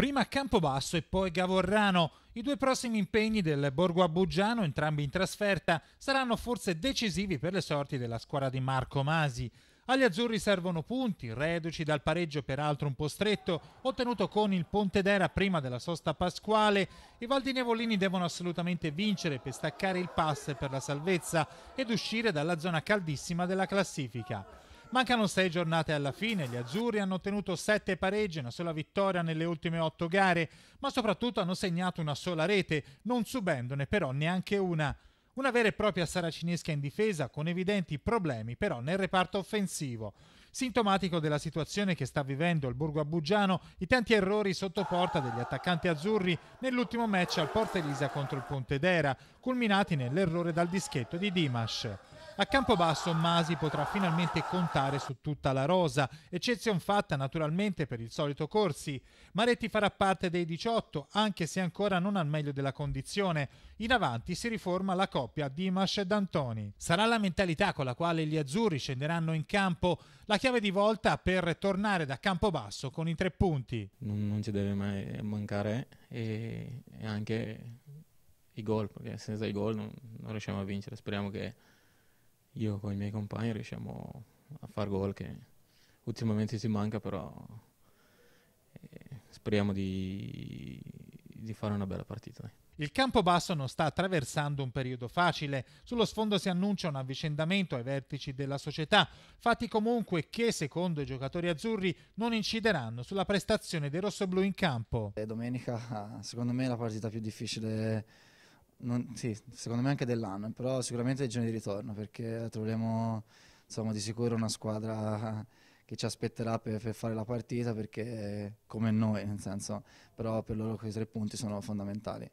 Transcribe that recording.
prima Campobasso e poi Gavorrano. I due prossimi impegni del Borgo Abugiano, entrambi in trasferta, saranno forse decisivi per le sorti della squadra di Marco Masi. Agli azzurri servono punti, reduci dal pareggio peraltro un po' stretto, ottenuto con il Pontedera prima della sosta pasquale. I Valdinevolini devono assolutamente vincere per staccare il pass per la salvezza ed uscire dalla zona caldissima della classifica. Mancano sei giornate alla fine, gli azzurri hanno ottenuto sette pareggi, e una sola vittoria nelle ultime otto gare, ma soprattutto hanno segnato una sola rete, non subendone però neanche una. Una vera e propria saracinesca in difesa con evidenti problemi però nel reparto offensivo. Sintomatico della situazione che sta vivendo il Burgo Abugiano, i tanti errori sotto porta degli attaccanti azzurri nell'ultimo match al Porta Elisa contro il Pontedera, culminati nell'errore dal dischetto di Dimash. A Campobasso Masi potrà finalmente contare su tutta la rosa, eccezion fatta naturalmente per il solito Corsi. Maretti farà parte dei 18, anche se ancora non al meglio della condizione. In avanti si riforma la coppia Dimash e D'Antoni. Sarà la mentalità con la quale gli azzurri scenderanno in campo la chiave di volta per tornare da Campobasso con i tre punti. Non, non ci deve mai mancare e, e anche i gol, perché senza i gol non, non riusciamo a vincere. Speriamo che io con i miei compagni riusciamo a far gol che ultimamente ci manca, però eh, speriamo di, di, fare una bella partita. Dai. Il Campobasso non sta attraversando un periodo facile. Sullo sfondo si annuncia un avvicendamento ai vertici della società, fatti comunque che, secondo i giocatori azzurri, non incideranno sulla prestazione dei rossoblù in campo. Eh, domenica, secondo me, è la partita più difficile non, sì, secondo me anche dell'anno, però sicuramente del giorno di ritorno perché troveremo insomma, di sicuro una squadra che ci aspetterà per, per fare la partita perché come noi, nel senso, però per loro quei tre punti sono fondamentali.